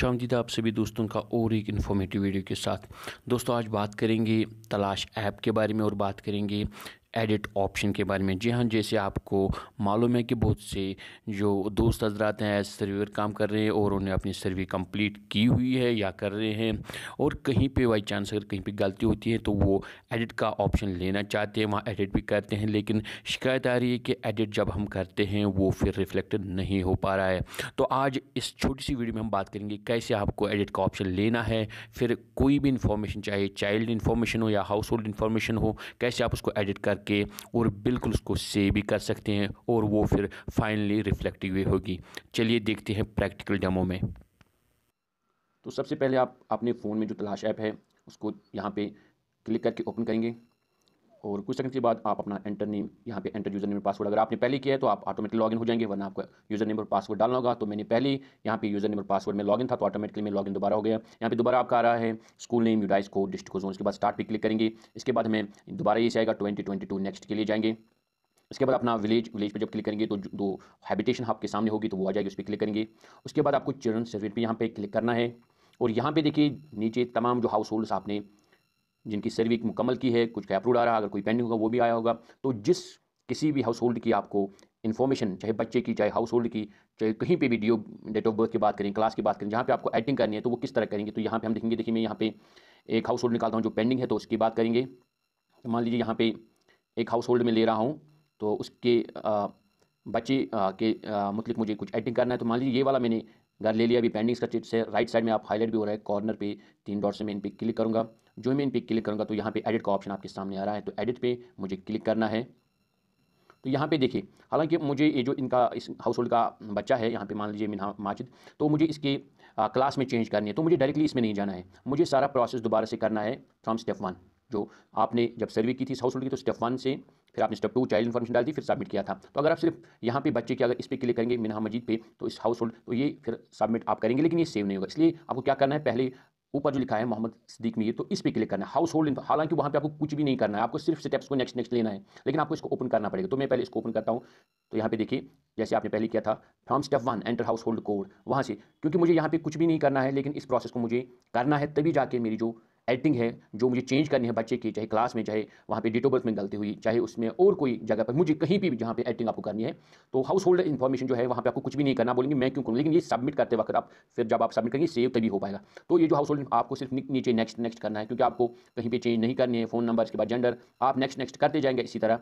खुश आमदीद आप सभी दोस्तों का और एक इन्फॉर्मेटिव वीडियो के साथ दोस्तों आज बात करेंगे तलाश ऐप के बारे में और बात करेंगे एडिट ऑप्शन के बारे में जी हाँ जैसे आपको मालूम है कि बहुत से जो दोस्त हजरात हैं एज सर्वेर काम कर रहे हैं और उन्हें अपनी सर्वे कंप्लीट की हुई है या कर रहे हैं और कहीं पे बाई चांस अगर कहीं पे गलती होती है तो वो एडिट का ऑप्शन लेना चाहते हैं वहाँ एडिट भी करते हैं लेकिन शिकायत आ रही है कि एडिट जब हम करते हैं वो फिर रिफ्लेक्ट नहीं हो पा रहा है तो आज इस छोटी सी वीडियो में हम बात करेंगे कैसे आपको एडिट का ऑप्शन लेना है फिर कोई भी इंफॉर्मेशन चाहे चाइल्ड इन्फॉर्मेशन हो या हाउस होल्ड हो कैसे आप उसको एडिट कर करके और बिल्कुल उसको सेव भी कर सकते हैं और वो फिर फाइनली रिफ्लेक्टिव वे होगी चलिए देखते हैं प्रैक्टिकल डेमो में तो सबसे पहले आप अपने फ़ोन में जो तलाश ऐप है उसको यहाँ पे क्लिक करके ओपन करेंगे और कुछ सेकंड के बाद आप अपना एंटर नेम यहाँ पे एंटर यूजर नेम पासवर्ड अगर आपने पहले किया है तो आप ऑटोमेटिकली लॉगिन हो जाएंगे वरना आपको यूजर नेम और पासवर्ड डालना होगा तो मैंने पहले यहाँ पे यूजर नेम और पासवर्ड में लॉगिन था तो ऑटोमेटिकली मैं लॉगिन दोबारा हो गया यहाँ पे दोबारा आपका आ रहा है स्कूल नेम यूडाइस को डिस्ट्रिक्ट को जोन उसके बाद स्टार्ट पे क्लिक करेंगे इसके बाद हमें दोबारा ये आएगा ट्वेंटी नेक्स्ट के लिए जाएंगे उसके बाद अपना विलेज विलेज पे जब क्लिक करेंगे तो दो हैबिटेशन आपके सामने होगी तो वो आ जाएगी उस पर क्लिक करेंगे उसके बाद आपको चिल्ड्रन सर्विस पे यहाँ पे क्लिक करना है और यहाँ पे देखिए नीचे तमाम जो हाउस होल्ड्स आपने जिनकी सर्विक मुकम्मल की है कुछ का अप्रूव आ रहा है अगर कोई पेंडिंग होगा वो भी आया होगा तो जिस किसी भी हाउस होल्ड की आपको इन्फॉर्मेशन चाहे बच्चे की चाहे हाउस होल्ड की चाहे कहीं पे भी डी डेट ऑफ बर्थ की बात करें क्लास की बात करें जहाँ पे आपको एडिंग करनी है तो वो किस तरह करेंगे तो यहाँ पे हम देखेंगे देखिए मैं यहाँ पे एक हाउस होल्ड निकालता हूँ जो पेंडिंग है तो उसकी बात करेंगे तो मान लीजिए यहाँ पे एक हाउस होल्ड में ले रहा हूँ तो उसके आ, बच्चे आ, के मतलब मुझे कुछ एडिंग करना है तो मान लीजिए ये वाला मैंने घर ले लिया अभी पेंडिंग्स का चिट से राइट साइड में आप हाईलाइट भी हो रहा है कॉर्नर पे तीन डॉट से मैं इन पर क्लिक करूँगा जो मैं इन पर क्लिक करूँगा तो यहाँ पे एडिट का ऑप्शन आपके सामने आ रहा है तो एडिट पे मुझे क्लिक करना है तो यहाँ पे देखिए हालांकि मुझे ये जो इनका इस हाउस होल्ड का बच्चा है यहाँ पे मान लीजिए मिना माजिद तो मुझे इसके क्लास में चेंज करनी है तो मुझे डायरेक्टली इसमें नहीं जाना है मुझे सारा प्रोसेस दोबारा से करना है फ्रॉम स्टेप वन जो आपने जब सर्वे की थी इस हाउस होल्ड की तो स्टेप वन से फिर आपने स्टेप टू चाइल्ड इन्फॉर्मेशन डाल दी फिर सबमिट किया था तो अगर आप सिर्फ यहाँ पे बच्चे की अगर इस पर क्लिक करेंगे मिनहा मजीद पे तो इस हाउस होल्ड तो ये फिर सबमिट आप करेंगे लेकिन ये सेव नहीं होगा इसलिए आपको क्या करना है पहले ऊपर जो लिखा है मोहम्मद सदीक में ये तो इस पर क्लिक करना है हाउस होल्ड हालांकि वहाँ पर आपको कुछ भी नहीं करना है आपको सिर्फ स्टेप्स को नेक्स्ट नेक्स्ट लेना है लेकिन आपको इसको ओपन करना पड़ेगा तो मैं पहले इसको ओपन करता हूँ तो यहाँ पे देखिए जैसे आपने पहले किया था from step one enter household code वहाँ से क्योंकि मुझे यहाँ पे कुछ भी नहीं करना है लेकिन इस प्रोसेस को मुझे करना है तभी जाके मेरी जो एडिटिंग है जो मुझे चेंज करनी है बच्चे की चाहे क्लास में चाहे वहाँ पे डिटोबल्स में गलती हुई चाहे उसमें और कोई जगह पर मुझे कहीं भी जहाँ पे एडिटिंग आपको करनी है तो हाउस होल्ड इन्फॉर्मेशन जो है वहाँ पे आपको कुछ भी नहीं करना बोलेंगे मैं क्यों करूँ लेकिन ये सबमिट करते वक्त आप फिर जब आप सबमिट करेंगे सेव तभी हो पाएगा तो ये जो हाउस होल्ड आपको सिर्फ नीचे नेक्स्ट नेक्स्ट करना है क्योंकि आपको कहीं पर चेंज नहीं करनी है फ़ोन नंबर इसके बाद जेंडर आप नेक्स्ट नेक्स्ट करते जाएंगे इसी तरह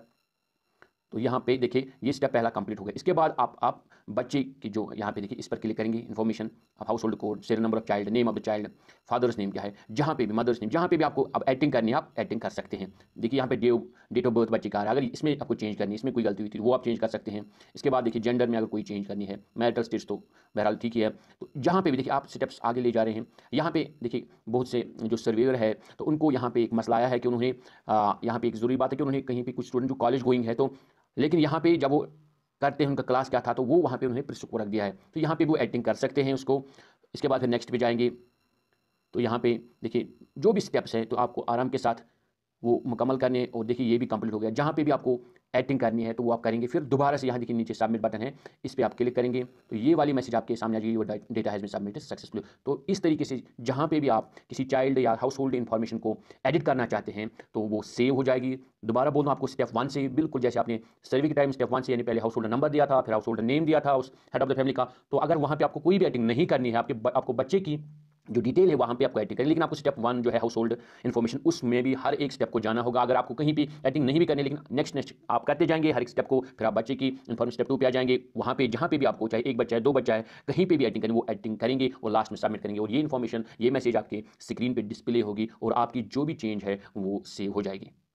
तो यहाँ पे देखिए ये स्टेप पहला कंप्लीट हो गया इसके बाद आप आप बच्चे की जो यहाँ पे देखिए इस पर क्लिक करेंगे information of household code serial number of child name of the child father's name क्या है जहाँ पे भी मदर्स नेम जहाँ पे भी आपको अब एडिंग करनी है आप एडिंग कर सकते हैं देखिए यहाँ पे डे डेट ऑफ बर्थ बच्चे का अगर इसमें आपको चेंज करनी है इसमें कोई गलती हुई थी वो आप चेंज कर सकते हैं इसके बाद देखिए जेंडर में अगर कोई चेंज करनी है मैरिटल स्टेज तो बहरहाल ठीक ही है तो जहाँ पर भी देखिए आप स्टेप्स आगे ले जा रहे हैं यहाँ पर देखिए बहुत से जो सर्वेयर है तो उनको यहाँ पर एक मसला आया है कि उन्हें यहाँ पर एक ज़रूरी बात है कि उन्हें कहीं पर कुछ स्टूडेंट जो कॉलेज गोइंग है तो लेकिन यहाँ पे जब वो करते हैं उनका क्लास क्या था तो वो वहाँ पे उन्होंने पृष्ठ को रख दिया है तो यहाँ पे वो एडिटिंग कर सकते हैं उसको इसके बाद फिर नेक्स्ट पे जाएंगे तो यहाँ पे देखिए जो भी स्टेप्स हैं तो आपको आराम के साथ वो मुकम्मल करने और देखिए ये भी कंप्लीट हो गया जहाँ पे भी आपको एडिटिंग करनी है तो वो आप करेंगे फिर दोबारा से यहाँ देखिए नीचे सबमिट बटन है इस पर आप क्लिक करेंगे तो ये वाली मैसेज आपके सामने आ जाएगी वो data has been submitted successful तो इस तरीके से जहाँ पे भी आप किसी चाइल्ड या हाउस होल्ड इन्फॉर्मेशन को एडिट करना चाहते हैं तो वो सेव हो जाएगी दोबारा बोलूँ आपको स्टेप वन से बिल्कुल जैसे आपने सर्वे के टाइम स्टेप वन से यानी पहले हाउस होल्डर नंबर दिया था फिर हाउस होल्डर नेम दिया था उस हेड ऑफ द फैमिली का तो अगर वहाँ पर आपको कोई भी एडिटिंग नहीं करनी है आपके आपको बच्चे की जो डिटेल है वहाँ पे आपको एडिट करें लेकिन आपको स्टेप वन जो है हाउस होल्ड इन्फॉर्मेशन उसमें भी हर एक स्टेप को जाना होगा अगर आपको कहीं भी एडिटिंग नहीं भी करनी लेकिन नेक्स्ट नेक्स्ट आप करते जाएंगे हर एक स्टेप को फिर आप बच्चे की इन्फॉर्मेशन स्टेप टू पे आ जाएंगे वहाँ पे जहाँ पे भी आपको चाहे एक बच्चा है दो बच्चा है कहीं पर भी एडिटिंग करेंगे वो एडिटिंग करेंगे और लास्ट में सबमिट करेंगे और ये इन्फॉर्मेशन ये मैसेज आपके स्क्रीन पर डिस्प्ले होगी और आपकी जो भी चेंज है वो सेव हो जाएगी